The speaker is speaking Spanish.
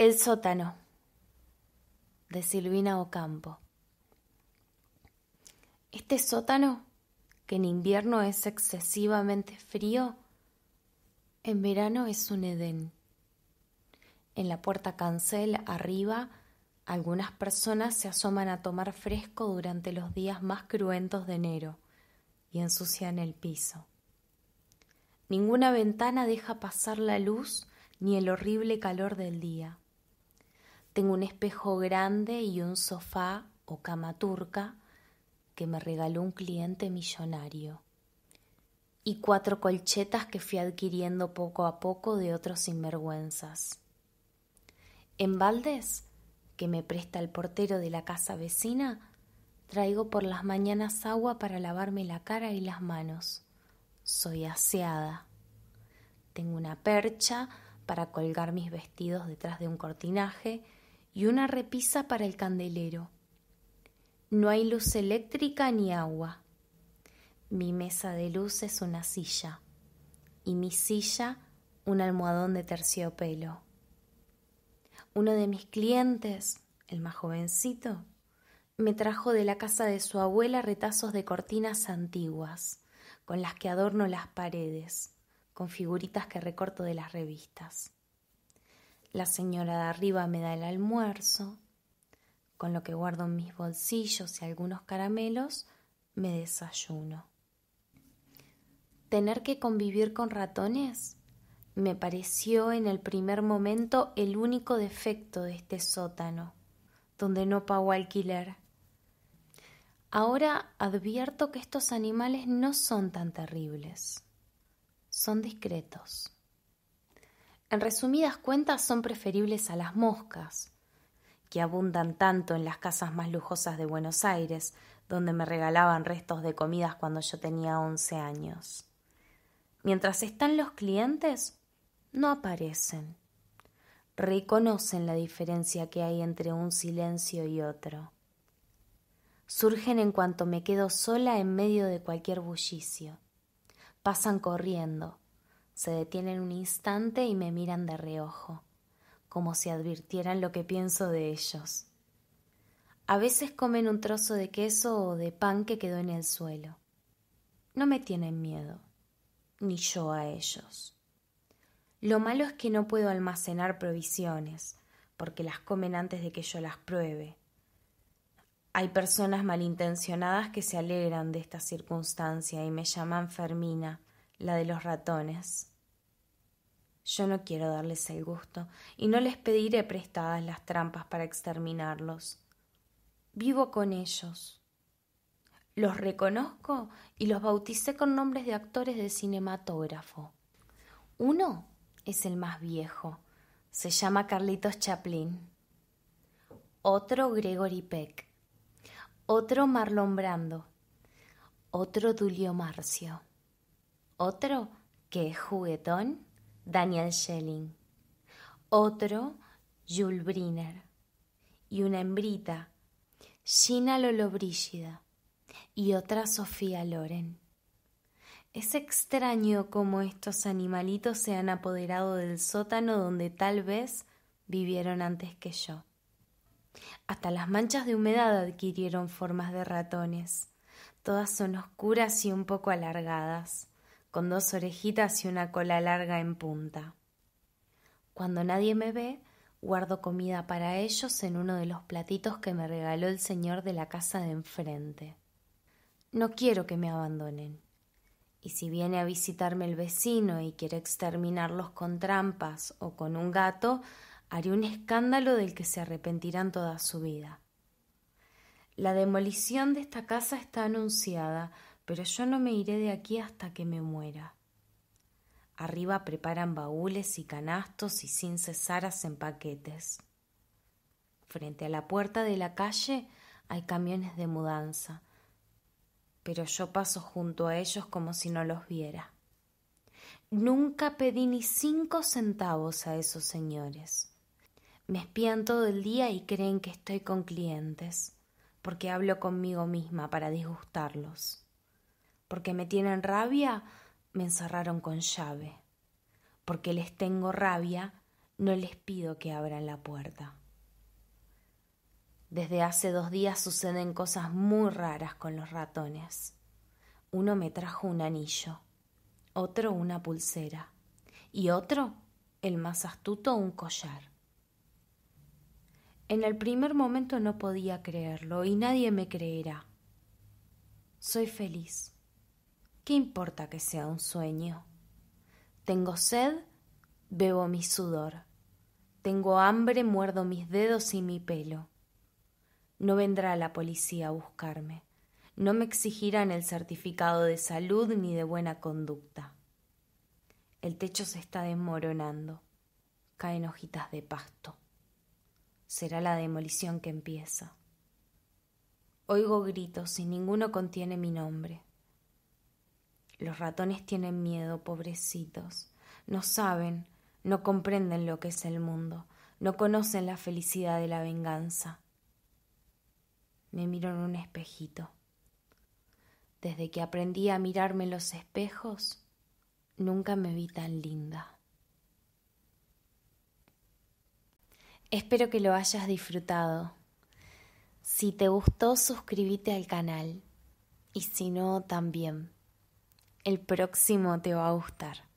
El sótano de Silvina Ocampo. Este sótano, que en invierno es excesivamente frío, en verano es un Edén. En la puerta cancel arriba, algunas personas se asoman a tomar fresco durante los días más cruentos de enero y ensucian el piso. Ninguna ventana deja pasar la luz ni el horrible calor del día. Tengo un espejo grande y un sofá o cama turca que me regaló un cliente millonario. Y cuatro colchetas que fui adquiriendo poco a poco de otros sinvergüenzas. En Valdés, que me presta el portero de la casa vecina, traigo por las mañanas agua para lavarme la cara y las manos. Soy aseada. Tengo una percha para colgar mis vestidos detrás de un cortinaje y una repisa para el candelero. No hay luz eléctrica ni agua. Mi mesa de luz es una silla y mi silla un almohadón de terciopelo. Uno de mis clientes, el más jovencito, me trajo de la casa de su abuela retazos de cortinas antiguas, con las que adorno las paredes, con figuritas que recorto de las revistas. La señora de arriba me da el almuerzo, con lo que guardo en mis bolsillos y algunos caramelos, me desayuno. Tener que convivir con ratones me pareció en el primer momento el único defecto de este sótano, donde no pago alquiler. Ahora advierto que estos animales no son tan terribles, son discretos en resumidas cuentas son preferibles a las moscas, que abundan tanto en las casas más lujosas de Buenos Aires, donde me regalaban restos de comidas cuando yo tenía once años. Mientras están los clientes, no aparecen. Reconocen la diferencia que hay entre un silencio y otro. Surgen en cuanto me quedo sola en medio de cualquier bullicio. Pasan corriendo, se detienen un instante y me miran de reojo, como si advirtieran lo que pienso de ellos. A veces comen un trozo de queso o de pan que quedó en el suelo. No me tienen miedo, ni yo a ellos. Lo malo es que no puedo almacenar provisiones, porque las comen antes de que yo las pruebe. Hay personas malintencionadas que se alegran de esta circunstancia y me llaman Fermina, la de los ratones. Yo no quiero darles el gusto y no les pediré prestadas las trampas para exterminarlos. Vivo con ellos. Los reconozco y los bauticé con nombres de actores de cinematógrafo. Uno es el más viejo. Se llama Carlitos Chaplin. Otro Gregory Peck. Otro Marlon Brando. Otro Dulio Marcio. Otro que juguetón, Daniel Schelling. Otro, Jules Briner. Y una hembrita, Gina Lollobrigida. Y otra, Sofía Loren. Es extraño cómo estos animalitos se han apoderado del sótano donde tal vez vivieron antes que yo. Hasta las manchas de humedad adquirieron formas de ratones. Todas son oscuras y un poco alargadas con dos orejitas y una cola larga en punta. Cuando nadie me ve, guardo comida para ellos en uno de los platitos que me regaló el señor de la casa de enfrente. No quiero que me abandonen. Y si viene a visitarme el vecino y quiere exterminarlos con trampas o con un gato, haré un escándalo del que se arrepentirán toda su vida. La demolición de esta casa está anunciada, pero yo no me iré de aquí hasta que me muera. Arriba preparan baúles y canastos y sin cesar hacen paquetes. Frente a la puerta de la calle hay camiones de mudanza, pero yo paso junto a ellos como si no los viera. Nunca pedí ni cinco centavos a esos señores. Me espían todo el día y creen que estoy con clientes, porque hablo conmigo misma para disgustarlos. Porque me tienen rabia, me encerraron con llave. Porque les tengo rabia, no les pido que abran la puerta. Desde hace dos días suceden cosas muy raras con los ratones. Uno me trajo un anillo, otro una pulsera y otro, el más astuto, un collar. En el primer momento no podía creerlo y nadie me creerá. Soy feliz. ¿Qué importa que sea un sueño? Tengo sed, bebo mi sudor. Tengo hambre, muerdo mis dedos y mi pelo. No vendrá la policía a buscarme. No me exigirán el certificado de salud ni de buena conducta. El techo se está desmoronando. Caen hojitas de pasto. Será la demolición que empieza. Oigo gritos y ninguno contiene mi nombre. Los ratones tienen miedo, pobrecitos. No saben, no comprenden lo que es el mundo, no conocen la felicidad de la venganza. Me miro en un espejito. Desde que aprendí a mirarme los espejos, nunca me vi tan linda. Espero que lo hayas disfrutado. Si te gustó, suscríbete al canal. Y si no, también el próximo te va a gustar.